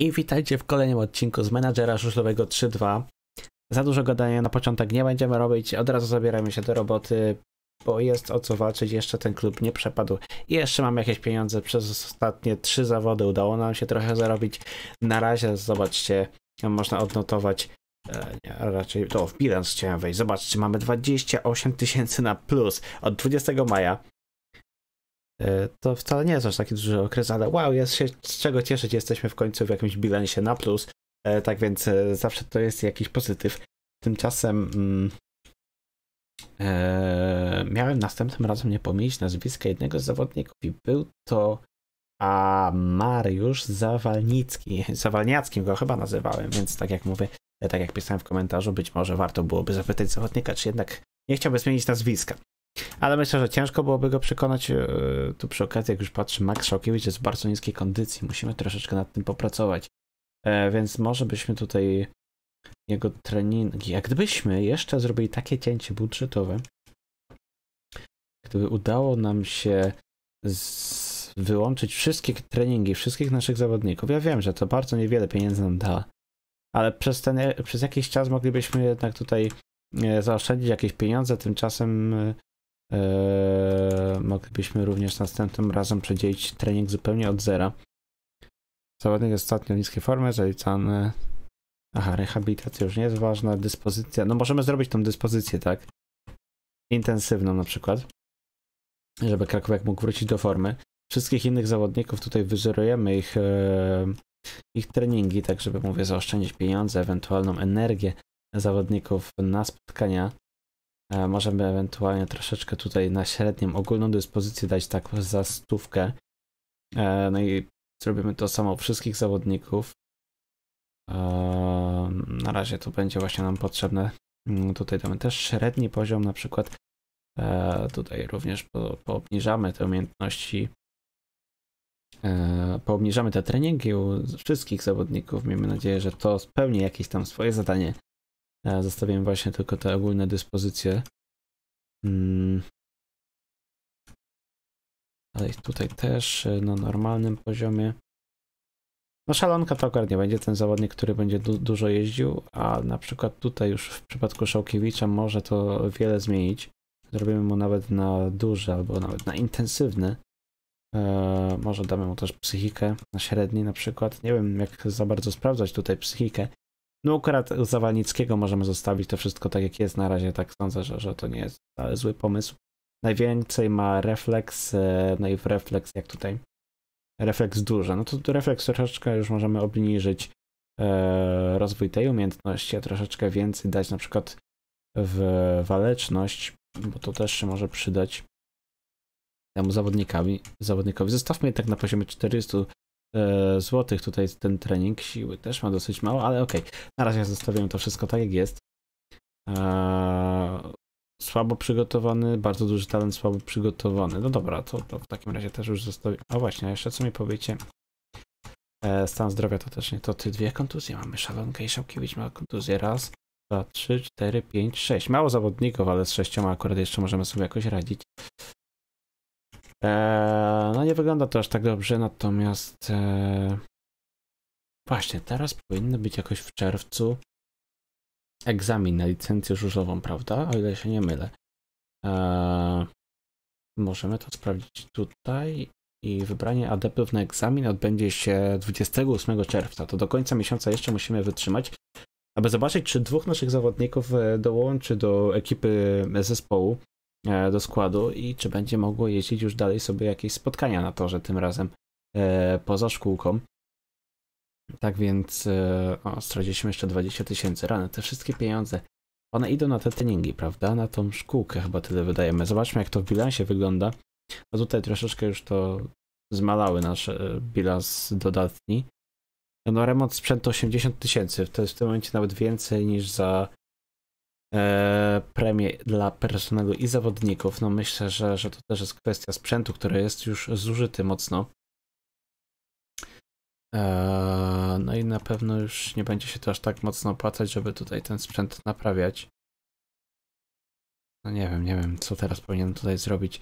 I witajcie w kolejnym odcinku z menadżera żużlowego 3.2. Za dużo gadania na początek nie będziemy robić, od razu zabieramy się do roboty, bo jest o co walczyć, jeszcze ten klub nie przepadł. I jeszcze mam jakieś pieniądze, przez ostatnie trzy zawody udało nam się trochę zarobić. Na razie zobaczcie, można odnotować, e, nie, raczej to w bilans chciałem wejść, zobaczcie, mamy 28 tysięcy na plus od 20 maja. E, to wcale nie jest aż taki duży okres, ale wow, jest się z czego cieszyć, jesteśmy w końcu w jakimś bilansie na plus, e, tak więc e, zawsze to jest jakiś pozytyw. Tymczasem mm, e, miałem następnym razem nie pomylić nazwiska jednego z zawodników i był to a Mariusz Zawalnicki, Zawalniackim go chyba nazywałem, więc tak jak mówię, tak jak pisałem w komentarzu, być może warto byłoby zapytać zawodnika, czy jednak nie chciałby zmienić nazwiska. Ale myślę, że ciężko byłoby go przekonać. E, tu przy okazji, jak już patrzy, Max Szałkiewicz jest w bardzo niskiej kondycji. Musimy troszeczkę nad tym popracować. E, więc może byśmy tutaj jego treningi. Jak gdybyśmy jeszcze zrobili takie cięcie budżetowe, gdyby udało nam się wyłączyć wszystkie treningi wszystkich naszych zawodników. Ja wiem, że to bardzo niewiele pieniędzy nam da, ale przez, ten, przez jakiś czas moglibyśmy jednak tutaj e, zaoszczędzić jakieś pieniądze, tymczasem Eee, moglibyśmy również następnym razem przedzielić trening zupełnie od zera. Zawodnik jest ostatnio niskiej formy zaliczany. Aha, rehabilitacja już nie jest ważna, dyspozycja. No możemy zrobić tą dyspozycję, tak? Intensywną na przykład. Żeby Krakowiak mógł wrócić do formy. Wszystkich innych zawodników tutaj wyzerujemy ich, eee, ich treningi, tak żeby, mówię, zaoszczędzić pieniądze, ewentualną energię zawodników na spotkania E, możemy ewentualnie troszeczkę tutaj na średnią ogólną dyspozycję dać tak za stówkę. E, no i zrobimy to samo wszystkich zawodników. E, na razie to będzie właśnie nam potrzebne. Mm, tutaj damy też średni poziom na przykład. Tutaj również po, poobniżamy te umiejętności poobniżamy te treningi u wszystkich zawodników. Miejmy nadzieję, że to spełni jakieś tam swoje zadanie. Zostawiam właśnie tylko te ogólne dyspozycje. Hmm. Ale tutaj też e, na normalnym poziomie. No szalonka to akurat nie będzie ten zawodnik, który będzie du dużo jeździł, a na przykład tutaj już w przypadku Szałkiewicza może to wiele zmienić. Zrobimy mu nawet na duży albo nawet na intensywny. Eee, może damy mu też psychikę na średni na przykład. Nie wiem jak za bardzo sprawdzać tutaj psychikę, no układ Zawalnickiego możemy zostawić to wszystko tak jak jest na razie, tak sądzę, że, że to nie jest zły pomysł. Najwięcej ma refleks, e, no i refleks jak tutaj, refleks duży. No to refleks troszeczkę już możemy obniżyć e, rozwój tej umiejętności, a troszeczkę więcej dać na przykład w waleczność, bo to też się może przydać temu zawodnikowi. zawodnikowi. Zostawmy je tak na poziomie 400, E, złotych tutaj ten trening siły też ma dosyć mało, ale okej. Okay. Na razie zostawiam to wszystko tak jak jest. Eee, słabo przygotowany, bardzo duży talent, słabo przygotowany. No dobra, to, to w takim razie też już zostawię. A właśnie, a jeszcze co mi powiecie? Eee, stan zdrowia to też nie to. Ty dwie kontuzje mamy. szalone i Szałkiewicz ma kontuzję. Raz, dwa, trzy, cztery, pięć, sześć. Mało zawodników, ale z sześcioma akurat jeszcze możemy sobie jakoś radzić. E, no nie wygląda to aż tak dobrze, natomiast... E, właśnie, teraz powinny być jakoś w czerwcu egzamin na licencję żużlową, prawda? O ile się nie mylę. E, możemy to sprawdzić tutaj i wybranie adeptów na egzamin odbędzie się 28 czerwca. To do końca miesiąca jeszcze musimy wytrzymać, aby zobaczyć, czy dwóch naszych zawodników dołączy do ekipy zespołu E, do składu i czy będzie mogło jeździć już dalej sobie jakieś spotkania na torze, tym razem e, poza szkółką. Tak więc e, o, straciliśmy jeszcze 20 tysięcy rany. Te wszystkie pieniądze, one idą na te treningi, prawda? Na tą szkółkę chyba tyle wydajemy. Zobaczmy, jak to w bilansie wygląda. A no tutaj troszeczkę już to zmalały nasz bilans dodatni. No remont sprzętu 80 tysięcy, to jest w tym momencie nawet więcej niż za E, premie dla personelu i zawodników. No myślę, że, że to też jest kwestia sprzętu, który jest już zużyty mocno. E, no i na pewno już nie będzie się to aż tak mocno opłacać, żeby tutaj ten sprzęt naprawiać. No nie wiem, nie wiem, co teraz powinienem tutaj zrobić.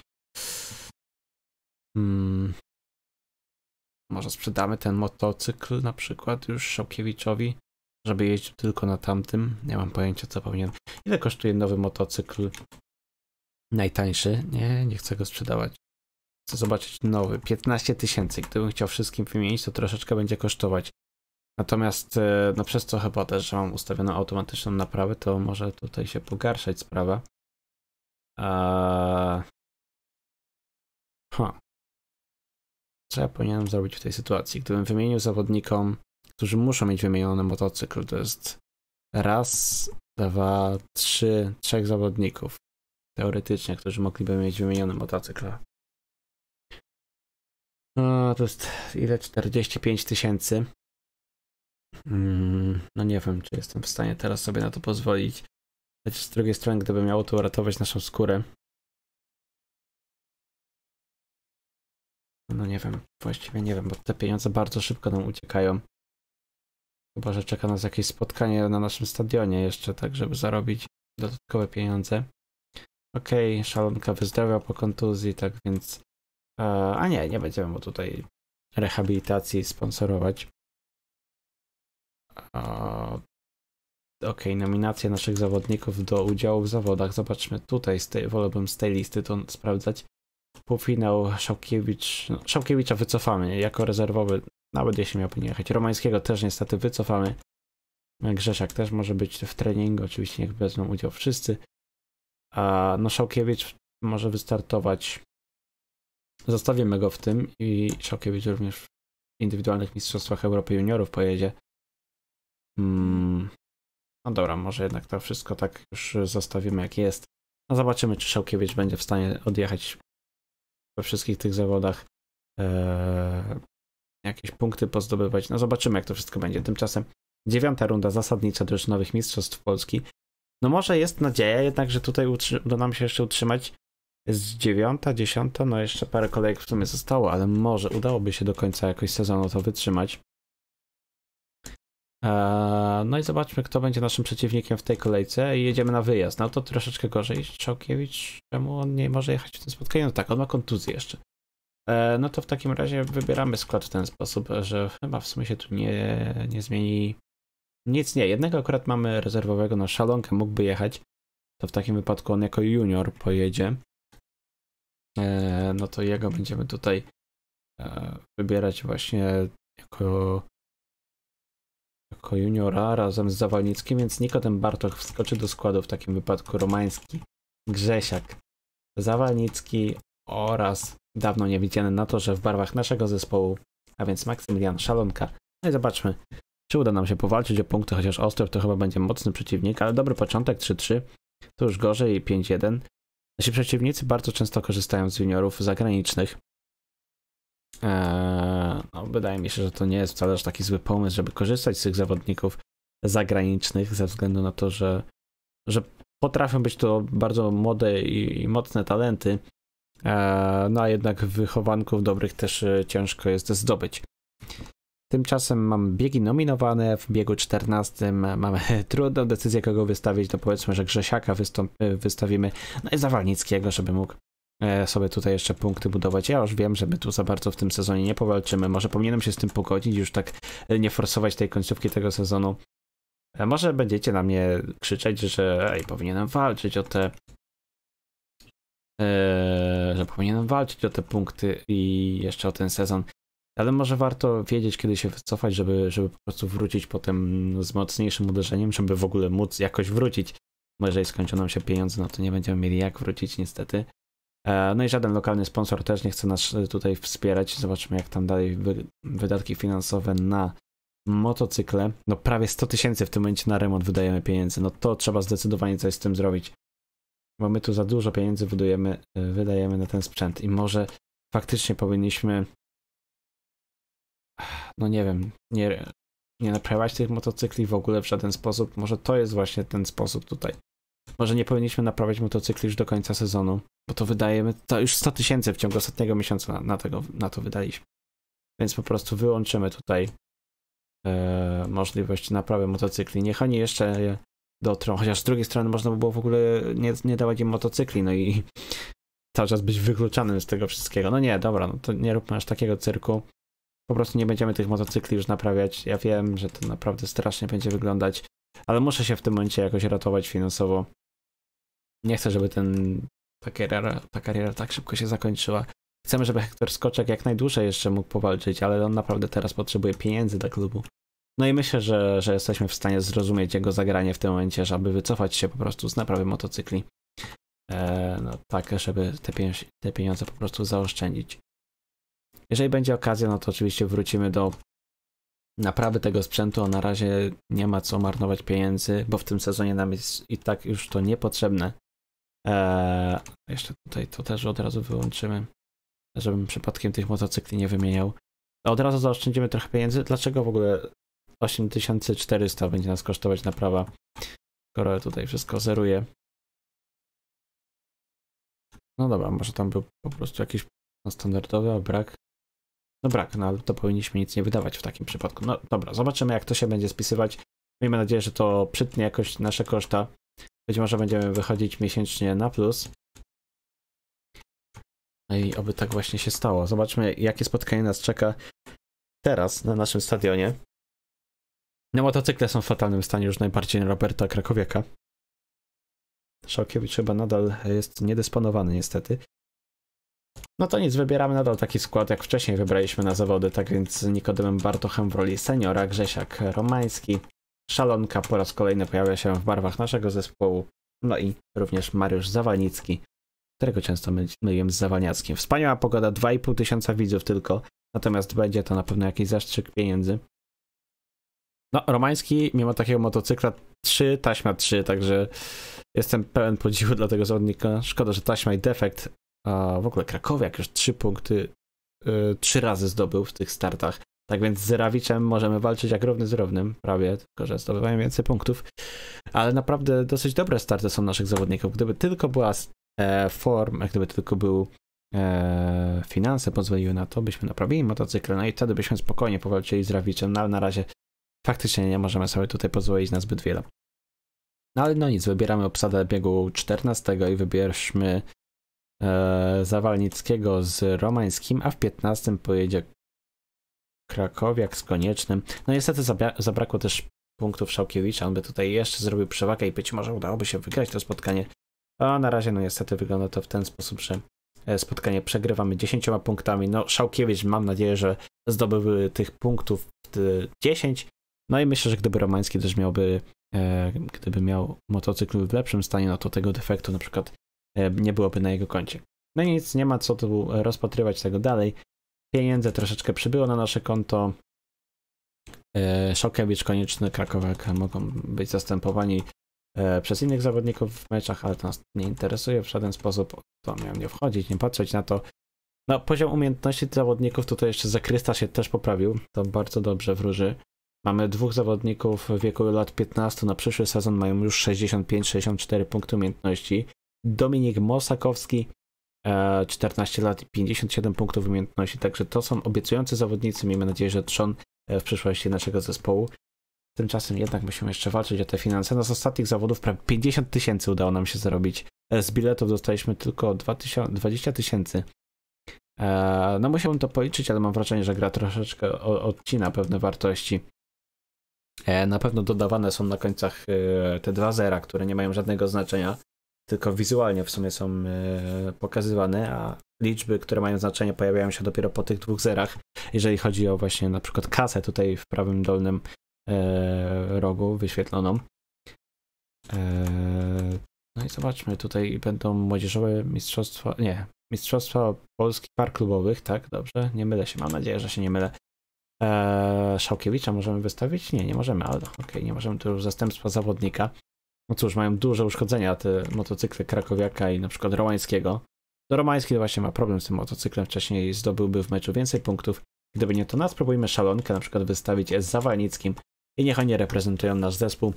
Hmm. Może sprzedamy ten motocykl na przykład już Szałkiewiczowi żeby jeździć tylko na tamtym. Nie mam pojęcia, co powinien. Ile kosztuje nowy motocykl? Najtańszy? Nie, nie chcę go sprzedawać. Chcę zobaczyć nowy. 15 tysięcy. Gdybym chciał wszystkim wymienić, to troszeczkę będzie kosztować. Natomiast, e, no przez co chyba też, że mam ustawioną automatyczną naprawę, to może tutaj się pogarszać sprawa. Eee... Huh. Co ja powinienem zrobić w tej sytuacji? Gdybym wymienił zawodnikom którzy muszą mieć wymieniony motocykl. To jest raz, dwa, trzy, trzech zawodników teoretycznie, którzy mogliby mieć wymieniony motocykl. No, to jest ile? 45 tysięcy. Mm, no nie wiem, czy jestem w stanie teraz sobie na to pozwolić. Lecz z drugiej strony, gdyby miało to uratować naszą skórę. No nie wiem, właściwie nie wiem, bo te pieniądze bardzo szybko nam uciekają. Chyba, że czeka nas jakieś spotkanie na naszym stadionie jeszcze, tak żeby zarobić dodatkowe pieniądze. Okej, okay, szalonka wyzdrowia po kontuzji, tak więc... E, a nie, nie będziemy mu tutaj rehabilitacji sponsorować. E, okej, okay, nominacje naszych zawodników do udziału w zawodach. Zobaczmy tutaj, z tej, wolałbym z tej listy to sprawdzać. Półfinał Szałkiewicz, no, Szałkiewicza wycofamy jako rezerwowy nawet jeśli miałby nie jechać. Romańskiego też niestety wycofamy. Grzesiak też może być w treningu, oczywiście niech wezmą udział wszyscy. A no Szałkiewicz może wystartować. Zostawimy go w tym i Szałkiewicz również w indywidualnych mistrzostwach Europy juniorów pojedzie. Hmm. No dobra, może jednak to wszystko tak już zostawimy jak jest. No zobaczymy, czy Szałkiewicz będzie w stanie odjechać we wszystkich tych zawodach. Eee, jakieś punkty pozdobywać. No zobaczymy, jak to wszystko będzie. Tymczasem dziewiąta runda zasadnicza drużynowych mistrzostw Polski. No może jest nadzieja jednak, że tutaj uda nam się jeszcze utrzymać z dziewiąta, dziesiąta, no jeszcze parę kolejek w sumie zostało, ale może udałoby się do końca jakoś sezonu to wytrzymać. Eee, no i zobaczmy, kto będzie naszym przeciwnikiem w tej kolejce i jedziemy na wyjazd. No to troszeczkę gorzej. Czałkiewicz, czemu on nie może jechać w tym spotkaniu? No tak, on ma kontuzję jeszcze. E, no to w takim razie wybieramy skład w ten sposób, że chyba w sumie się tu nie, nie zmieni nic. Nie, jednego akurat mamy rezerwowego, na no Szalonkę mógłby jechać, to w takim wypadku on jako junior pojedzie. E, no to jego będziemy tutaj e, wybierać właśnie jako, jako juniora razem z Zawalnickim, więc Nikotem Bartoch wskoczy do składu w takim wypadku Romański, Grzesiak, Zawalnicki oraz dawno niewidziany na to, że w barwach naszego zespołu, a więc Maksymilian Szalonka. No i zobaczmy, czy uda nam się powalczyć o punkty, chociaż Ostrów to chyba będzie mocny przeciwnik, ale dobry początek 3-3, to już gorzej 5-1. Nasi przeciwnicy bardzo często korzystają z juniorów zagranicznych. Eee, no, wydaje mi się, że to nie jest wcale aż taki zły pomysł, żeby korzystać z tych zawodników zagranicznych, ze względu na to, że, że potrafią być to bardzo młode i, i mocne talenty, E, no a jednak wychowanków dobrych też e, ciężko jest zdobyć. Tymczasem mam biegi nominowane. W biegu 14 mamy trudną decyzję, kogo wystawić. To no, powiedzmy, że Grzesiaka e, wystawimy. No i Zawalnickiego, żeby mógł sobie tutaj jeszcze punkty budować. Ja już wiem, że my tu za bardzo w tym sezonie nie powalczymy. Może powinienem się z tym pogodzić, już tak nie forsować tej końcówki tego sezonu. Może będziecie na mnie krzyczeć, że ej, powinienem walczyć o te Eee, że powinienem walczyć o te punkty i jeszcze o ten sezon. Ale może warto wiedzieć, kiedy się wycofać, żeby, żeby po prostu wrócić potem z mocniejszym uderzeniem, żeby w ogóle móc jakoś wrócić. Bo jeżeli skończą nam się pieniądze, no to nie będziemy mieli jak wrócić niestety. Eee, no i żaden lokalny sponsor też nie chce nas e, tutaj wspierać. Zobaczmy jak tam dalej wy wydatki finansowe na motocykle. No prawie 100 tysięcy w tym momencie na remont wydajemy pieniędzy. No to trzeba zdecydowanie coś z tym zrobić bo my tu za dużo pieniędzy budujemy, y, wydajemy na ten sprzęt i może faktycznie powinniśmy no nie wiem, nie, nie naprawiać tych motocykli w ogóle w żaden sposób. Może to jest właśnie ten sposób tutaj. Może nie powinniśmy naprawiać motocykli już do końca sezonu, bo to wydajemy, to już 100 tysięcy w ciągu ostatniego miesiąca na, na, tego, na to wydaliśmy. Więc po prostu wyłączymy tutaj e, możliwość naprawy motocykli. Niech oni jeszcze dotrą. Chociaż z drugiej strony można by było w ogóle nie, nie dawać im motocykli, no i cały czas być wykluczanym z tego wszystkiego. No nie, dobra, no to nie róbmy aż takiego cyrku. Po prostu nie będziemy tych motocykli już naprawiać. Ja wiem, że to naprawdę strasznie będzie wyglądać, ale muszę się w tym momencie jakoś ratować finansowo. Nie chcę, żeby ten, ta, kariera, ta kariera tak szybko się zakończyła. Chcemy, żeby Hektor Skoczek jak najdłużej jeszcze mógł powalczyć, ale on naprawdę teraz potrzebuje pieniędzy dla klubu. No i myślę, że, że jesteśmy w stanie zrozumieć jego zagranie w tym momencie, żeby wycofać się po prostu z naprawy motocykli. E, no, tak, żeby te, pieniądze, te pieniądze po prostu zaoszczędzić. Jeżeli będzie okazja, no to oczywiście wrócimy do naprawy tego sprzętu, a na razie nie ma co marnować pieniędzy, bo w tym sezonie nam jest i tak już to niepotrzebne. Eee, jeszcze tutaj to też od razu wyłączymy, żebym przypadkiem tych motocykli nie wymieniał. Od razu zaoszczędzimy trochę pieniędzy. Dlaczego w ogóle 8400 będzie nas kosztować naprawa, skoro tutaj wszystko zeruje. No dobra, może tam był po prostu jakiś no, standardowy, a brak. No brak, no ale to powinniśmy nic nie wydawać w takim przypadku. No dobra, zobaczymy jak to się będzie spisywać. Miejmy nadzieję, że to przytnie jakoś nasze koszta. Być może będziemy wychodzić miesięcznie na plus. No i oby tak właśnie się stało. Zobaczmy, jakie spotkanie nas czeka teraz na naszym stadionie. No motocykle są w fatalnym stanie już najbardziej Roberta Krakowieka. Szałkiewicz chyba nadal jest niedysponowany niestety. No to nic, wybieramy nadal taki skład, jak wcześniej wybraliśmy na zawody, tak więc z Nikodemem Bartochem w roli seniora, Grzesiak Romański, Szalonka po raz kolejny pojawia się w barwach naszego zespołu, no i również Mariusz Zawalnicki. którego często my, myliłem z Zawalniackim. Wspaniała pogoda, 2,5 tysiąca widzów tylko, natomiast będzie to na pewno jakiś zastrzyk pieniędzy. No, Romański, mimo takiego motocykla, 3, taśma 3, także jestem pełen podziwu dla tego zawodnika. Szkoda, że taśma i defekt, a w ogóle Krakowiak już 3 punkty yy, 3 razy zdobył w tych startach. Tak więc z Rawiczem możemy walczyć jak równy z równym, prawie, tylko że zdobywają więcej punktów. Ale naprawdę dosyć dobre starty są naszych zawodników. Gdyby tylko była e, form, e, gdyby tylko był e, finanse pozwoliły na to, byśmy naprawili motocykl, no i wtedy byśmy spokojnie powalczyli z Rawiczem, no ale na razie Faktycznie nie możemy sobie tutaj pozwolić na zbyt wiele. No ale no nic, wybieramy obsadę biegu 14 i wybierzmy e, Zawalnickiego z Romańskim, a w 15 pojedzie Krakowiak z Koniecznym. No niestety zabrakło też punktów Szałkiewicza, on by tutaj jeszcze zrobił przewagę i być może udałoby się wygrać to spotkanie. A na razie no niestety wygląda to w ten sposób, że e, spotkanie przegrywamy 10 punktami. No Szałkiewicz mam nadzieję, że zdobyłby tych punktów 10, no i myślę, że gdyby Romański też miałby, e, gdyby miał motocykl w lepszym stanie, no to tego defektu na przykład e, nie byłoby na jego koncie. No nic, nie ma co tu rozpatrywać tego dalej. Pieniędzy troszeczkę przybyło na nasze konto. E, Szokiewicz, Konieczny, Krakowak mogą być zastępowani przez innych zawodników w meczach, ale to nas nie interesuje w żaden sposób. To miałem nie wchodzić, nie patrzeć na to. No, poziom umiejętności zawodników tutaj jeszcze zakrysta się też poprawił. To bardzo dobrze wróży. Mamy dwóch zawodników w wieku lat 15, na przyszły sezon mają już 65-64 punkty umiejętności. Dominik Mosakowski, 14 e, lat i 57 punktów umiejętności, także to są obiecujący zawodnicy, miejmy nadzieję, że trzon e, w przyszłości naszego zespołu. Tymczasem jednak musimy jeszcze walczyć o te finanse. No z ostatnich zawodów prawie 50 tysięcy udało nam się zarobić. E, z biletów dostaliśmy tylko 20 tysięcy. No musiałbym to policzyć, ale mam wrażenie, że gra troszeczkę odcina pewne wartości. E, na pewno dodawane są na końcach e, te dwa zera, które nie mają żadnego znaczenia, tylko wizualnie w sumie są e, pokazywane, a liczby, które mają znaczenie, pojawiają się dopiero po tych dwóch zerach. Jeżeli chodzi o właśnie na przykład kasę tutaj w prawym dolnym rogu wyświetloną. No i zobaczmy, tutaj będą młodzieżowe mistrzostwa, nie, mistrzostwa Polski par klubowych, tak, dobrze? Nie mylę się, mam nadzieję, że się nie mylę. Eee, Szałkiewicza możemy wystawić? Nie, nie możemy, ale okej, okay, nie możemy tu już zastępstwa zawodnika. No cóż, mają duże uszkodzenia te motocykle Krakowiaka i na przykład Romańskiego. To Romański właśnie ma problem z tym motocyklem, wcześniej zdobyłby w meczu więcej punktów. Gdyby nie to nas, no, spróbujmy szalonkę na przykład wystawić z Zawalnickim i niech oni reprezentują nasz zespół.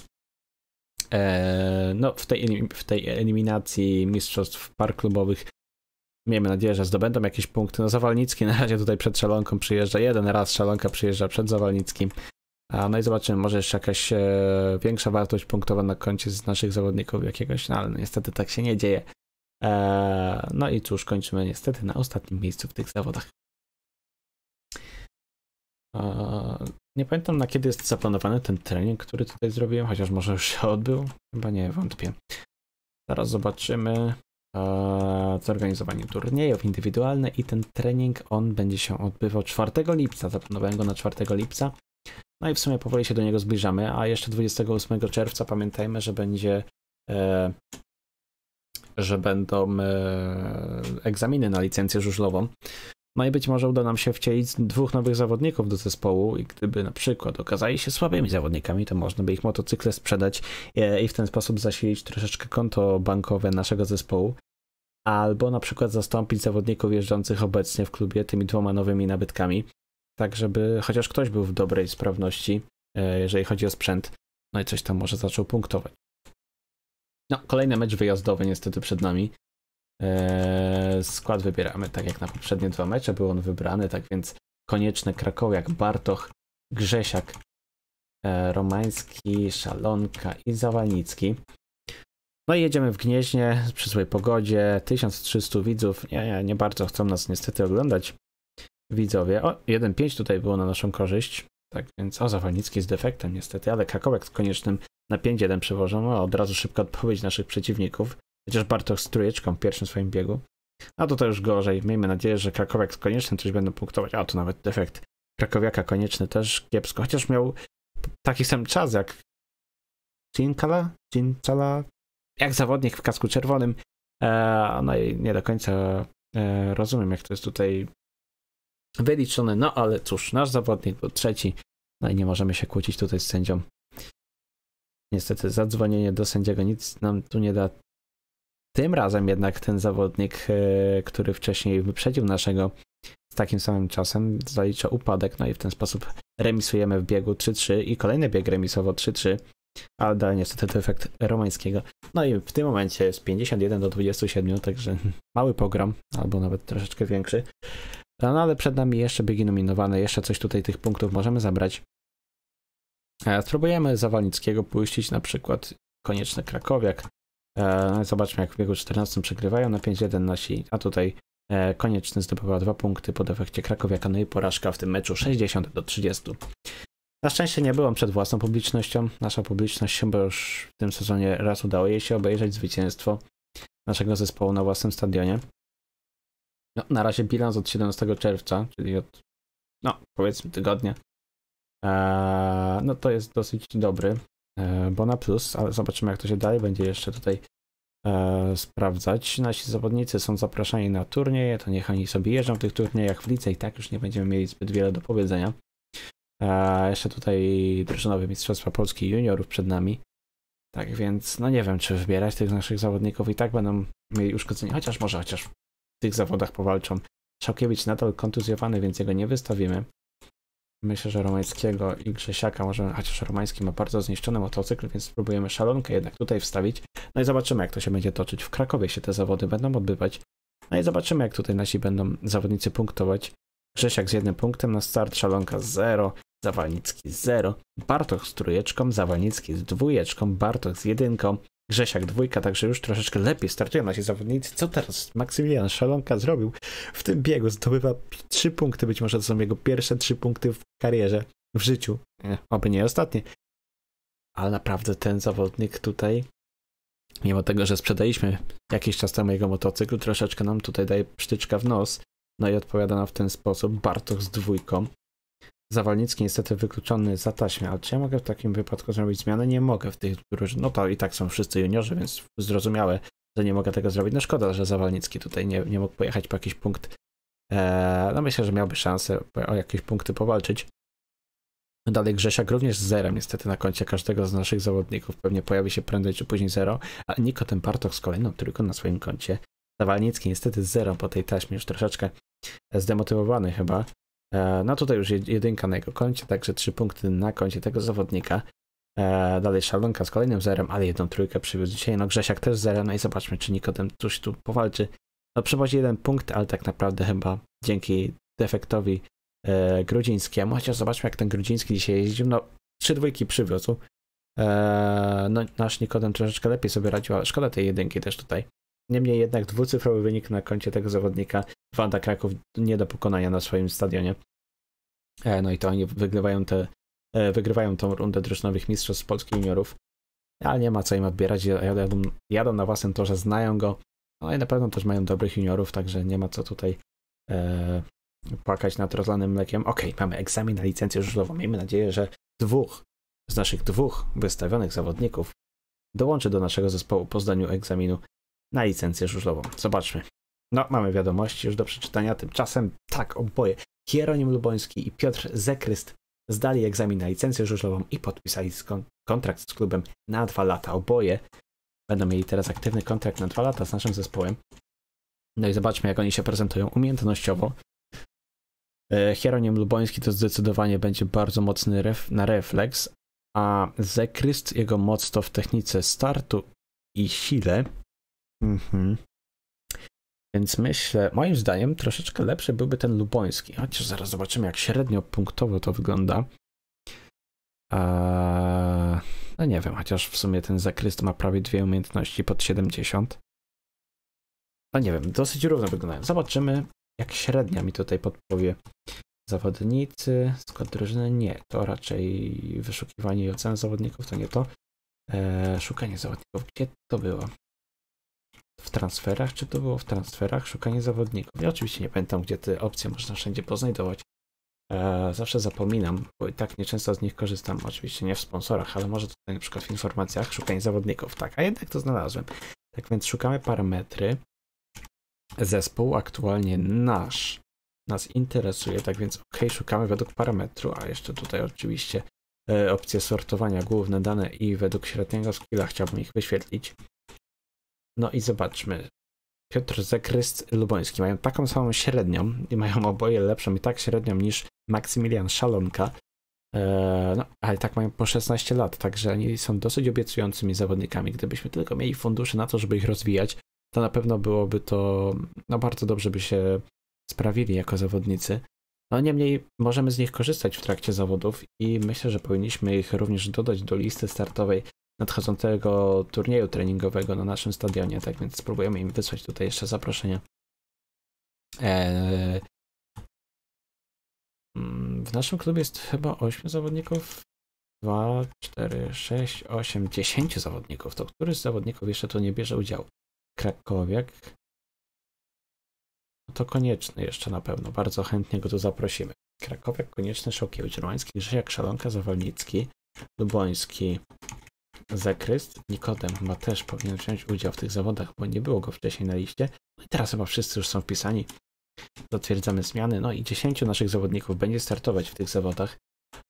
Eee, no w tej, w tej eliminacji mistrzostw park klubowych Miejmy nadzieję, że zdobędą jakieś punkty. No Zawalnicki na razie tutaj przed Szalonką przyjeżdża jeden raz, Szalonka przyjeżdża przed Zawalnickim. A no i zobaczymy, może jeszcze jakaś e, większa wartość punktowa na koncie z naszych zawodników jakiegoś, no ale no, niestety tak się nie dzieje. E, no i cóż, kończymy niestety na ostatnim miejscu w tych zawodach. nie pamiętam na kiedy jest zaplanowany ten trening, który tutaj zrobiłem, chociaż może już się odbył. Chyba nie, wątpię. Zaraz zobaczymy. E, zorganizowaniem turniejów indywidualnych i ten trening on będzie się odbywał 4 lipca. Zaplanowałem go na 4 lipca. No i w sumie powoli się do niego zbliżamy, a jeszcze 28 czerwca pamiętajmy, że będzie e, że będą e, egzaminy na licencję żużlową. No i być może uda nam się wcielić dwóch nowych zawodników do zespołu i gdyby na przykład okazali się słabymi zawodnikami, to można by ich motocykle sprzedać e, i w ten sposób zasilić troszeczkę konto bankowe naszego zespołu albo na przykład zastąpić zawodników jeżdżących obecnie w klubie tymi dwoma nowymi nabytkami, tak żeby chociaż ktoś był w dobrej sprawności, e, jeżeli chodzi o sprzęt, no i coś tam może zaczął punktować. No, kolejny mecz wyjazdowy niestety przed nami. E, skład wybieramy tak jak na poprzednie dwa mecze, był on wybrany, tak więc konieczne Krakowiak, Bartoch, Grzesiak, e, Romański, Szalonka i Zawalnicki. No i jedziemy w Gnieźnie przy złej pogodzie, 1300 widzów, nie, nie, nie bardzo chcą nas niestety oglądać widzowie. O, 1.5 tutaj było na naszą korzyść, tak więc o, Zawalnicki z defektem niestety, ale Krakowek z koniecznym na 5.1 przywożono, od razu szybka odpowiedź naszych przeciwników, chociaż Bartosz z trójeczką w pierwszym swoim biegu. A to to już gorzej, miejmy nadzieję, że Krakowiak z koniecznym coś będą punktować, a to nawet defekt Krakowiaka konieczny też kiepsko, chociaż miał taki sam czas jak Cincala, Cincala, jak zawodnik w kasku czerwonym. E, no i nie do końca e, rozumiem, jak to jest tutaj wyliczone, no ale cóż, nasz zawodnik był trzeci, no i nie możemy się kłócić tutaj z sędzią. Niestety zadzwonienie do sędziego nic nam tu nie da. Tym razem jednak ten zawodnik, e, który wcześniej wyprzedził naszego z takim samym czasem, zalicza upadek, no i w ten sposób remisujemy w biegu 3-3 i kolejny bieg remisowo 3-3 ale da niestety to efekt romańskiego. No i w tym momencie jest 51 do 27, także mały program albo nawet troszeczkę większy. No ale przed nami jeszcze biegi nominowane, jeszcze coś tutaj tych punktów możemy zabrać. E, spróbujemy Zawalnickiego puścić na przykład konieczny Krakowiak. E, no zobaczmy jak w biegu 14 przegrywają na 5-1 nasi, a tutaj e, konieczny zdobywa dwa punkty po defekcie Krakowiaka, no i porażka w tym meczu 60 do 30. Na szczęście nie byłam przed własną publicznością. Nasza publiczność się już w tym sezonie raz udało jej się obejrzeć zwycięstwo naszego zespołu na własnym stadionie. No, na razie bilans od 17 czerwca, czyli od, no, powiedzmy tygodnia. Eee, no to jest dosyć dobry, e, bo na plus, ale zobaczymy jak to się dalej będzie jeszcze tutaj e, sprawdzać. Nasi zawodnicy są zapraszani na turnieje, to niech oni sobie jeżdżą w tych turniejach w lice i tak już nie będziemy mieli zbyt wiele do powiedzenia. A jeszcze tutaj drużynowe Mistrzostwa Polski Juniorów przed nami. Tak więc, no nie wiem, czy wybierać tych naszych zawodników i tak będą mieli uszkodzenie, chociaż może, chociaż w tych zawodach powalczą. Szałkiewicz nadal kontuzjowany, więc jego nie wystawimy. Myślę, że Romańskiego i Grzesiaka możemy, chociaż Romański ma bardzo zniszczony motocykl, więc spróbujemy szalonkę jednak tutaj wstawić. No i zobaczymy, jak to się będzie toczyć. W Krakowie się te zawody będą odbywać. No i zobaczymy, jak tutaj nasi będą zawodnicy punktować. Grzesiak z jednym punktem na no start, szalonka z zero. Zawalnicki z 0, Bartok z trójeczką, Zawalnicki z dwójeczką, Bartok z jedynką, Grzesiak dwójka, także już troszeczkę lepiej startują nasi zawodnicy. Co teraz Maksymilian Szalonka zrobił w tym biegu? Zdobywa trzy punkty, być może to są jego pierwsze trzy punkty w karierze, w życiu, albo oby nie ostatnie. Ale naprawdę ten zawodnik tutaj, mimo tego, że sprzedaliśmy jakiś czas temu jego motocykl, troszeczkę nam tutaj daje psztyczka w nos. No i odpowiada nam w ten sposób Bartok z dwójką, Zawalnicki niestety wykluczony za taśmę, ale czy ja mogę w takim wypadku zrobić zmianę? Nie mogę w tych drużynach. No to i tak są wszyscy juniorzy, więc zrozumiałe, że nie mogę tego zrobić. No szkoda, że Zawalnicki tutaj nie, nie mógł pojechać po jakiś punkt. Eee, no myślę, że miałby szansę o jakieś punkty powalczyć. Dalej Grzesiak również z zerem niestety na koncie każdego z naszych zawodników. Pewnie pojawi się prędzej czy później zero, a Niko ten Partok z kolejną tylko na swoim koncie. Zawalnicki niestety z zero po tej taśmie, już troszeczkę e, zdemotywowany chyba. E, no tutaj już jedynka na jego koncie, także trzy punkty na koncie tego zawodnika. E, dalej Szalonka z kolejnym zerem, ale jedną trójkę przywiózł dzisiaj. No Grzesiak też zerem, no i zobaczmy, czy Nikodem coś tu powalczy. No przewozi jeden punkt, ale tak naprawdę chyba dzięki defektowi e, Grudzińskiemu, chociaż zobaczmy, jak ten Grudziński dzisiaj jeździł. No trzy dwójki przywiózł. E, no nasz Nikodem troszeczkę lepiej sobie radził, ale szkoda tej jedynki też tutaj. Niemniej jednak dwucyfrowy wynik na koncie tego zawodnika Wanda Kraków nie do pokonania na swoim stadionie. E, no i to oni wygrywają, te, e, wygrywają tą rundę drużynowych mistrzostw polskich juniorów. Ale nie ma co im odbierać, jadą, jadą na własnym torze, znają go. No i na pewno też mają dobrych juniorów, także nie ma co tutaj e, płakać nad rozlanym mlekiem. Ok, mamy egzamin na licencję żużlową. Miejmy nadzieję, że dwóch z naszych dwóch wystawionych zawodników dołączy do naszego zespołu po zdaniu egzaminu na licencję żużlową. Zobaczmy. No, mamy wiadomości już do przeczytania. Tymczasem tak, oboje. Hieronim Luboński i Piotr Zekryst zdali egzamin na licencję żużlową i podpisali kon kontrakt z klubem na dwa lata. Oboje będą mieli teraz aktywny kontrakt na dwa lata z naszym zespołem. No i zobaczmy, jak oni się prezentują umiejętnościowo. E, Hieronim Luboński to zdecydowanie będzie bardzo mocny ref na refleks, a Zekryst jego moc to w technice startu i sile, Mhm. Więc myślę, moim zdaniem troszeczkę lepszy byłby ten luboński, chociaż zaraz zobaczymy jak średnio punktowo to wygląda. Eee, no nie wiem, chociaż w sumie ten zakryst ma prawie dwie umiejętności pod 70. No nie wiem, dosyć równo wyglądają. Zobaczymy jak średnia mi tutaj podpowie. Zawodnicy, skład drużyny, nie. To raczej wyszukiwanie i ocena zawodników, to nie to. Eee, szukanie zawodników, gdzie to było? w transferach, czy to było w transferach, szukanie zawodników. Ja oczywiście nie pamiętam, gdzie te opcje można wszędzie poznajdować. E, zawsze zapominam, bo i tak nieczęsto z nich korzystam. Oczywiście nie w sponsorach, ale może tutaj na przykład w informacjach szukanie zawodników. Tak, a jednak to znalazłem. Tak więc szukamy parametry. Zespół aktualnie nasz nas interesuje, tak więc OK, szukamy według parametru, a jeszcze tutaj oczywiście e, opcje sortowania, główne dane i według średniego skilla chciałbym ich wyświetlić. No i zobaczmy. Piotr Zekryst Luboński mają taką samą średnią i mają oboje lepszą i tak średnią niż Maksymilian Szalonka. E, no, ale tak mają po 16 lat, także oni są dosyć obiecującymi zawodnikami. Gdybyśmy tylko mieli fundusze na to, żeby ich rozwijać, to na pewno byłoby to, no bardzo dobrze by się sprawili jako zawodnicy. No niemniej możemy z nich korzystać w trakcie zawodów i myślę, że powinniśmy ich również dodać do listy startowej nadchodzącego turnieju treningowego na naszym stadionie, tak więc spróbujemy im wysłać tutaj jeszcze zaproszenie. Eee, w naszym klubie jest chyba 8 zawodników. 2, 4, 6, 8, 10 zawodników. To który z zawodników jeszcze tu nie bierze udziału? Krakowiak. No to konieczny jeszcze na pewno. Bardzo chętnie go tu zaprosimy. Krakowiak, konieczny, Szokiewicz, Romański, Grzesiak, Szalonka, Zawalnicki, Duboński. Zakryst Nikodem chyba też powinien wziąć udział w tych zawodach, bo nie było go wcześniej na liście. No i teraz chyba wszyscy już są wpisani. Zatwierdzamy zmiany. No i 10 naszych zawodników będzie startować w tych zawodach.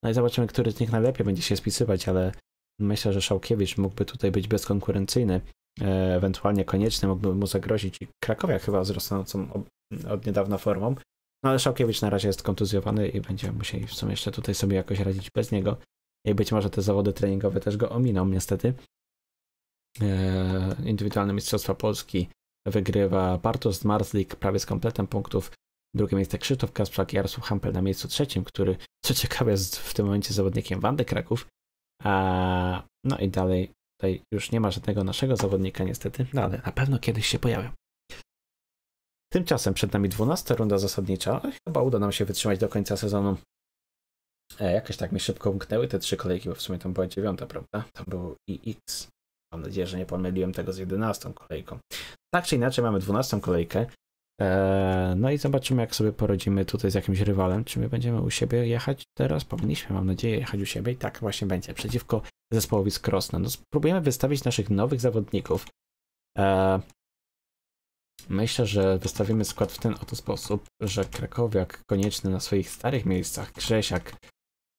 No i zobaczymy, który z nich najlepiej będzie się spisywać, ale myślę, że Szałkiewicz mógłby tutaj być bezkonkurencyjny, e, ewentualnie konieczny, mógłby mu zagrozić i Krakowia chyba z rosnącą od niedawna formą. No ale Szałkiewicz na razie jest kontuzjowany i będzie musiał w sumie jeszcze tutaj sobie jakoś radzić bez niego i być może te zawody treningowe też go ominą niestety. E, indywidualne Mistrzostwa Polski wygrywa Bartosz Marslik prawie z kompletem punktów. Drugie miejsce Krzysztof Kasprzak i Jarosław Hampel na miejscu trzecim, który co ciekawe jest w tym momencie zawodnikiem Wandy Kraków. A, no i dalej tutaj już nie ma żadnego naszego zawodnika niestety, no ale na pewno kiedyś się pojawią. Tymczasem przed nami 12 runda zasadnicza. Chyba uda nam się wytrzymać do końca sezonu E, jakoś tak mi szybko umknęły te trzy kolejki, bo w sumie tam była dziewiąta, prawda? To był IX. Mam nadzieję, że nie pomyliłem tego z jedenastą kolejką. Tak czy inaczej mamy dwunastą kolejkę. E, no i zobaczymy, jak sobie porodzimy tutaj z jakimś rywalem. Czy my będziemy u siebie jechać teraz? Powinniśmy, mam nadzieję, jechać u siebie. I tak właśnie będzie. Przeciwko zespołowi z Krosna. No spróbujemy wystawić naszych nowych zawodników. E, Myślę, że wystawimy skład w ten oto sposób, że Krakowiak konieczny na swoich starych miejscach, Krzesiak,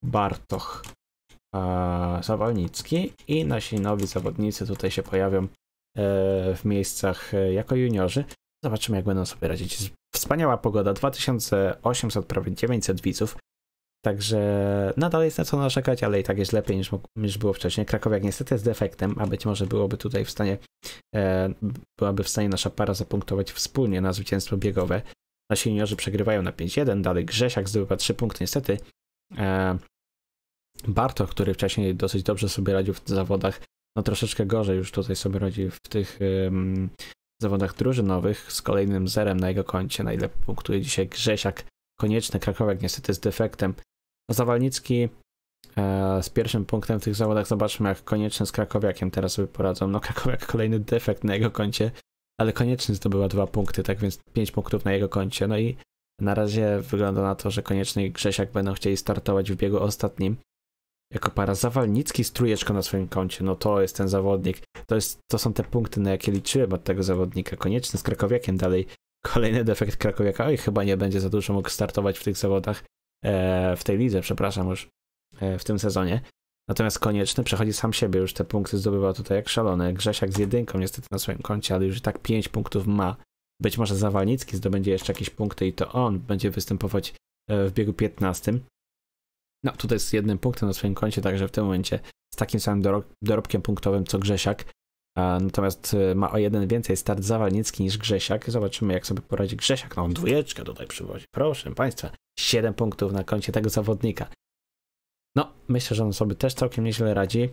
Bartoch e, Zawalnicki i nasi nowi zawodnicy tutaj się pojawią e, w miejscach e, jako juniorzy. Zobaczymy, jak będą sobie radzić. Wspaniała pogoda, 2800, prawie 900 widzów. Także nadal jest na co narzekać, ale i tak jest lepiej niż, niż było wcześniej. Krakowiak niestety jest defektem, a być może byłoby tutaj w stanie, e, byłaby w stanie nasza para zapunktować wspólnie na zwycięstwo biegowe. Nasi juniorzy przegrywają na 5-1, dalej Grzesiak zdobywa 3 punkty, niestety. E, Barto, który wcześniej dosyć dobrze sobie radził w zawodach, no troszeczkę gorzej już tutaj sobie radzi w tych um, zawodach drużynowych z kolejnym zerem na jego koncie. Najlepiej punktuje dzisiaj Grzesiak, konieczny Krakowiak niestety z defektem. No, Zawalnicki e, z pierwszym punktem w tych zawodach. Zobaczmy jak konieczny z Krakowiakiem teraz sobie poradzą. No Krakowiak kolejny defekt na jego koncie, ale konieczny zdobyła dwa punkty, tak więc pięć punktów na jego koncie. No i na razie wygląda na to, że koniecznie Grzesiak będą chcieli startować w biegu ostatnim jako para. Zawalnicki z trójeczką na swoim koncie, no to jest ten zawodnik. To, jest, to są te punkty, na jakie liczyłem od tego zawodnika. Konieczny z Krakowiakiem dalej. Kolejny defekt Krakowiaka. Oj, chyba nie będzie za dużo mógł startować w tych zawodach, e, w tej lidze, przepraszam już, e, w tym sezonie. Natomiast Konieczny przechodzi sam siebie, już te punkty zdobywa tutaj jak szalony. Grzesiak z jedynką niestety na swoim koncie, ale już i tak 5 punktów ma. Być może Zawalnicki zdobędzie jeszcze jakieś punkty i to on będzie występować e, w biegu 15. No tutaj jest jednym punktem na swoim koncie, także w tym momencie z takim samym dorobkiem punktowym co Grzesiak. Natomiast y, ma o jeden więcej start Zawalnicki niż Grzesiak. Zobaczymy, jak sobie poradzi Grzesiak. No on dwójeczkę tutaj przywozi. Proszę Państwa, 7 punktów na koncie tego zawodnika. No, myślę, że on sobie też całkiem nieźle radzi,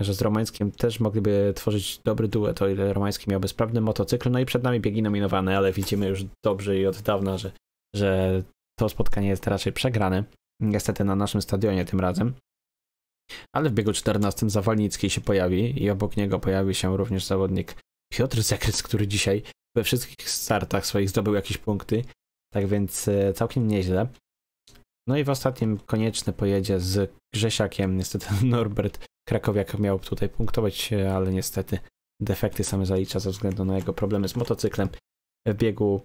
że z Romańskim też mogliby tworzyć dobry duet, o ile Romański miałby sprawny motocykl. No i przed nami biegi nominowane, ale widzimy już dobrze i od dawna, że, że to spotkanie jest raczej przegrane. Niestety na naszym stadionie tym razem. Ale w biegu 14 Zawalnicki się pojawi i obok niego pojawi się również zawodnik Piotr Zekryc, który dzisiaj we wszystkich startach swoich zdobył jakieś punkty. Tak więc e, całkiem nieźle. No i w ostatnim konieczny pojedzie z Grzesiakiem. Niestety Norbert Krakowiak miał tutaj punktować, e, ale niestety defekty same zalicza ze względu na jego problemy z motocyklem. W biegu,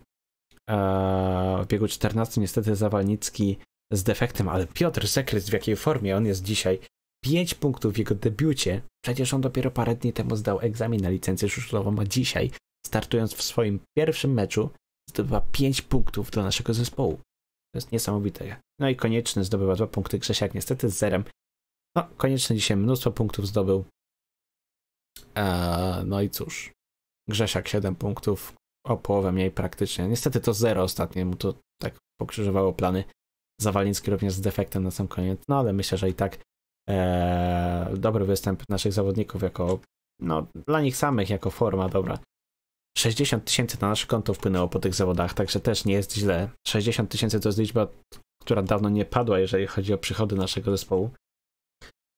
e, w biegu 14 niestety Zawalnicki z defektem, ale Piotr Sekryc w jakiej formie on jest dzisiaj. 5 punktów w jego debiucie. Przecież on dopiero parę dni temu zdał egzamin na licencję szuszlową, a dzisiaj, startując w swoim pierwszym meczu, zdobywa 5 punktów dla naszego zespołu. To jest niesamowite. No i konieczny zdobywa 2 punkty Grzesiak, niestety z zerem. No, konieczny dzisiaj mnóstwo punktów zdobył. Eee, no i cóż, Grzesiak 7 punktów, o połowę mniej praktycznie. Niestety to zero ostatnie mu to tak pokrzyżowało plany. Zawaliński również z defektem na sam koniec, no ale myślę, że i tak e, dobry występ naszych zawodników jako, no dla nich samych jako forma dobra. 60 tysięcy na nasze konto wpłynęło po tych zawodach, także też nie jest źle. 60 tysięcy to jest liczba, która dawno nie padła, jeżeli chodzi o przychody naszego zespołu.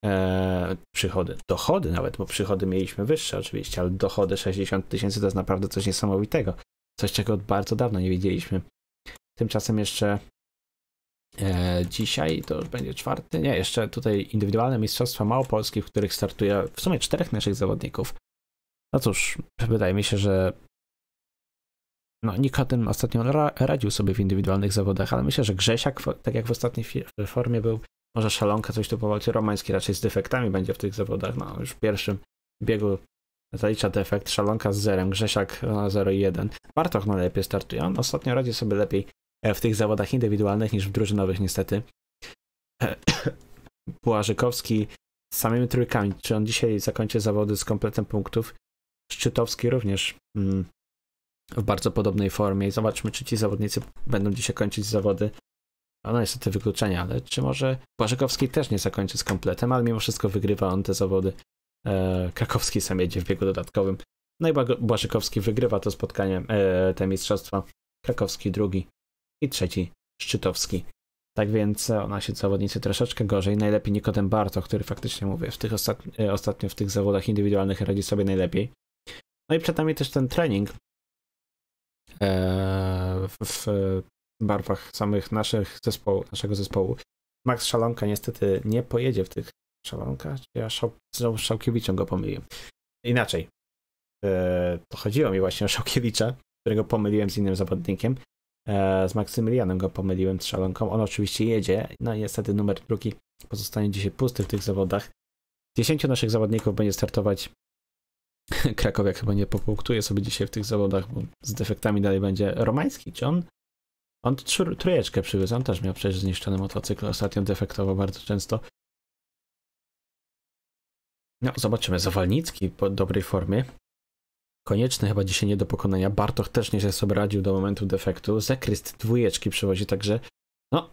Eee, przychody, dochody nawet, bo przychody mieliśmy wyższe oczywiście, ale dochody 60 tysięcy to jest naprawdę coś niesamowitego. Coś, czego od bardzo dawno nie widzieliśmy. Tymczasem jeszcze E, dzisiaj to już będzie czwarty, nie, jeszcze tutaj indywidualne mistrzostwa małopolskie, w których startuje w sumie czterech naszych zawodników. No cóż, wydaje mi się, że no, Nikotin ostatnio radził sobie w indywidualnych zawodach, ale myślę, że Grzesiak, tak jak w ostatniej formie był, może Szalonka coś tu powalczy, Romański raczej z defektami będzie w tych zawodach, no już w pierwszym biegu zalicza defekt, Szalonka z zerem, Grzesiak na 1. Bartoch najlepiej startuje, on ostatnio radzi sobie lepiej E, w tych zawodach indywidualnych niż w drużynowych niestety. E, Błażykowski z samymi trójkami. Czy on dzisiaj zakończy zawody z kompletem punktów? Szczytowski również mm, w bardzo podobnej formie. zobaczmy, czy ci zawodnicy będą dzisiaj kończyć zawody. No niestety wykluczenia, ale czy może Błażykowski też nie zakończy z kompletem, ale mimo wszystko wygrywa on te zawody. E, Krakowski sam jedzie w biegu dodatkowym. No i Błażykowski wygrywa to spotkanie, e, te mistrzostwa. Krakowski drugi, i trzeci Szczytowski. Tak więc e, ona się zawodnicy troszeczkę gorzej. Najlepiej Nikodem Barto, który faktycznie mówię, w tych e, ostatnio w tych zawodach indywidualnych radzi sobie najlepiej. No i przed nami też ten trening e, w barwach samych naszych zespołu, naszego zespołu. Max Szalonka niestety nie pojedzie w tych Szalonka, ja z z Szałkiewiczem go pomyliłem. Inaczej, to chodziło mi właśnie o Szałkiewicza, którego pomyliłem z innym zawodnikiem. E, z Maksymilianem go pomyliłem, z szalonką. On oczywiście jedzie. No i niestety numer drugi pozostanie dzisiaj pusty w tych zawodach. Dziesięciu naszych zawodników będzie startować. Krakowiak chyba nie popułktuje sobie dzisiaj w tych zawodach, bo z defektami dalej będzie Romański. Czy on? On trójeczkę przywiózł. On też miał przecież zniszczony motocykl. Ostatnio defektował bardzo często. No, zobaczymy. Zawalnicki po dobrej formie konieczny chyba dzisiaj nie do pokonania. Bartoch też nie sobie radził do momentu defektu. Zekryst dwójeczki przywozi, także no,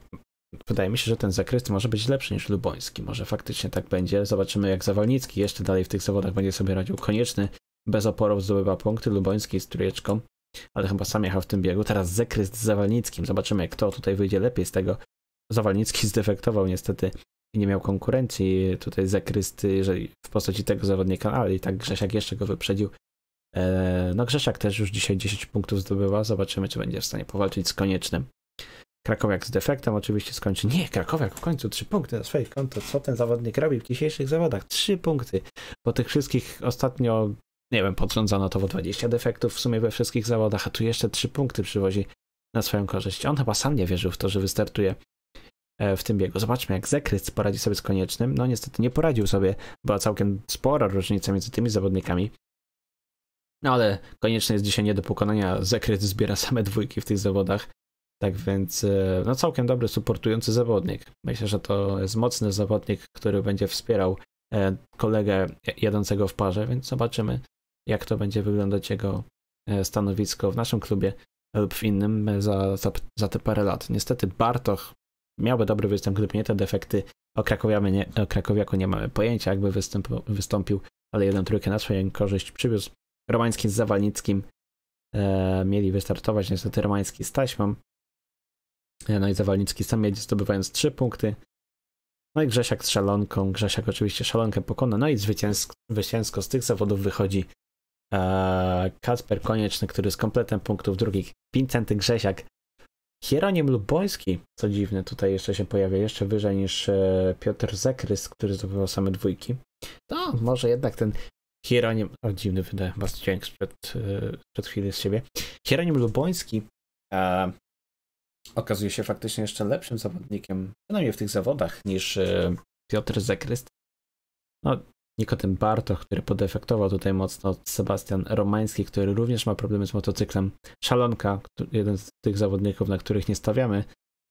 wydaje mi się, że ten zakryst może być lepszy niż Luboński. Może faktycznie tak będzie. Zobaczymy jak Zawalnicki jeszcze dalej w tych zawodach będzie sobie radził. Konieczny bez oporów zdobywa punkty. Luboński z trójeczką, ale chyba sam jechał w tym biegu. Teraz zakryst z Zawalnickim. Zobaczymy kto tutaj wyjdzie lepiej z tego. Zawalnicki zdefektował niestety i nie miał konkurencji tutaj zakrysty w postaci tego zawodnika, ale i tak Grzesiak jeszcze go wyprzedził. E, no Grzeszak też już dzisiaj 10 punktów zdobywa. Zobaczymy, czy będzie w stanie powalczyć z koniecznym. Krakowiak z defektem oczywiście skończy. Nie, Krakowiak w końcu 3 punkty na swoje konto. Co ten zawodnik robi w dzisiejszych zawodach? 3 punkty. Po tych wszystkich ostatnio, nie wiem, podrządzano to 20 defektów w sumie we wszystkich zawodach, a tu jeszcze 3 punkty przywozi na swoją korzyść. On chyba sam nie wierzył w to, że wystartuje e, w tym biegu. Zobaczmy, jak Zekryc poradzi sobie z koniecznym. No niestety nie poradził sobie, była całkiem spora różnica między tymi zawodnikami. No ale konieczne jest dzisiaj nie do pokonania. Zekryt zbiera same dwójki w tych zawodach. Tak więc e, no całkiem dobry, supportujący zawodnik. Myślę, że to jest mocny zawodnik, który będzie wspierał e, kolegę jadącego w parze, więc zobaczymy, jak to będzie wyglądać jego e, stanowisko w naszym klubie lub w innym za, za, za te parę lat. Niestety Bartoch miałby dobry występ, gdyby nie te defekty. O, nie, o Krakowiaku nie mamy pojęcia, jakby występ, wystąpił, ale jeden trójkę na swoją korzyść przywiózł. Romański z Zawalnickim e, mieli wystartować, niestety Romański z taśmą. E, no i Zawalnicki sam jedzie zdobywając 3 punkty. No i Grzesiak z Szalonką. Grzesiak oczywiście Szalonkę pokona. No i zwycięsko, zwycięsko z tych zawodów wychodzi e, Kasper Konieczny, który z kompletem punktów drugich. Vincenty Grzesiak. Hieronim Luboński, co dziwne, tutaj jeszcze się pojawia, jeszcze wyżej niż e, Piotr Zekrys, który zdobywał same dwójki. No, może jednak ten Hieronim, o dziwny wydaje was dźwięk sprzed, e, przed chwilą z siebie. Hieronim Luboński e, okazuje się faktycznie jeszcze lepszym zawodnikiem, przynajmniej w tych zawodach, niż e, Piotr Zekryst. No, Nikotyn Bartoch, który podefektował tutaj mocno, Sebastian Romański, który również ma problemy z motocyklem, Szalonka, jeden z tych zawodników, na których nie stawiamy,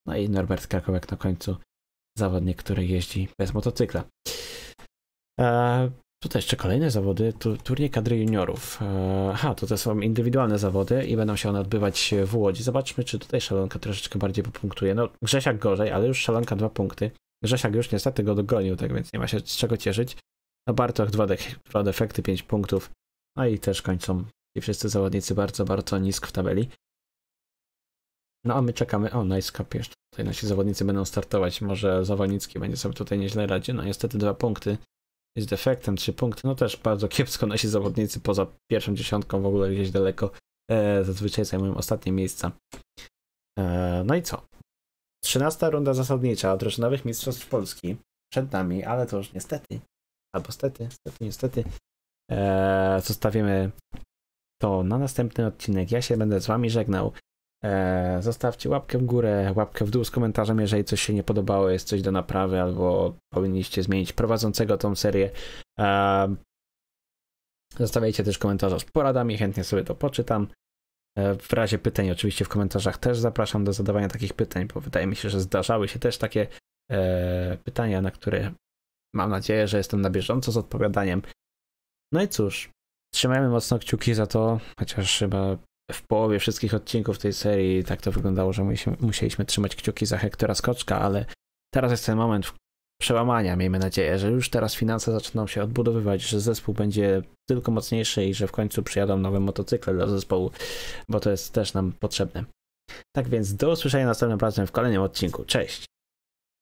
no i Norbert Krakowiak na końcu, zawodnik, który jeździ bez motocykla. E, Tutaj jeszcze kolejne zawody, tu, turniej kadry juniorów. E, aha, to te są indywidualne zawody i będą się one odbywać w Łodzi. Zobaczmy, czy tutaj szalonka troszeczkę bardziej popunktuje. No, Grzesiak gorzej, ale już szalonka dwa punkty. Grzesiak już niestety go dogonił, tak więc nie ma się z czego cieszyć. No Bartoch dwa, de dwa defekty, pięć punktów. No i też kończą i wszyscy zawodnicy bardzo, bardzo nisko w tabeli. No a my czekamy. O, Nice Cup jeszcze. Tutaj nasi zawodnicy będą startować. Może Zawodnicki będzie sobie tutaj nieźle radził. No niestety dwa punkty jest defektem, 3 punkty, no też bardzo kiepsko nasi zawodnicy poza pierwszą dziesiątką w ogóle gdzieś daleko e, zazwyczaj zajmują ostatnie miejsca. E, no i co? Trzynasta runda zasadnicza drużynowych mistrzostw Polski przed nami, ale to już niestety, albo stety, stety, niestety, e, zostawimy to na następny odcinek. Ja się będę z wami żegnał. E, zostawcie łapkę w górę, łapkę w dół z komentarzem, jeżeli coś się nie podobało, jest coś do naprawy, albo powinniście zmienić prowadzącego tą serię. E, zostawiajcie też komentarze z poradami, chętnie sobie to poczytam. E, w razie pytań, oczywiście w komentarzach też zapraszam do zadawania takich pytań, bo wydaje mi się, że zdarzały się też takie pytania, na które mam nadzieję, że jestem na bieżąco z odpowiadaniem. No i cóż, trzymajmy mocno kciuki za to, chociaż chyba w połowie wszystkich odcinków tej serii tak to wyglądało, że musieliśmy trzymać kciuki za Hektora Skoczka, ale teraz jest ten moment przełamania, miejmy nadzieję, że już teraz finanse zaczną się odbudowywać, że zespół będzie tylko mocniejszy i że w końcu przyjadą nowe motocykle dla zespołu, bo to jest też nam potrzebne. Tak więc do usłyszenia następnym razem w kolejnym odcinku. Cześć!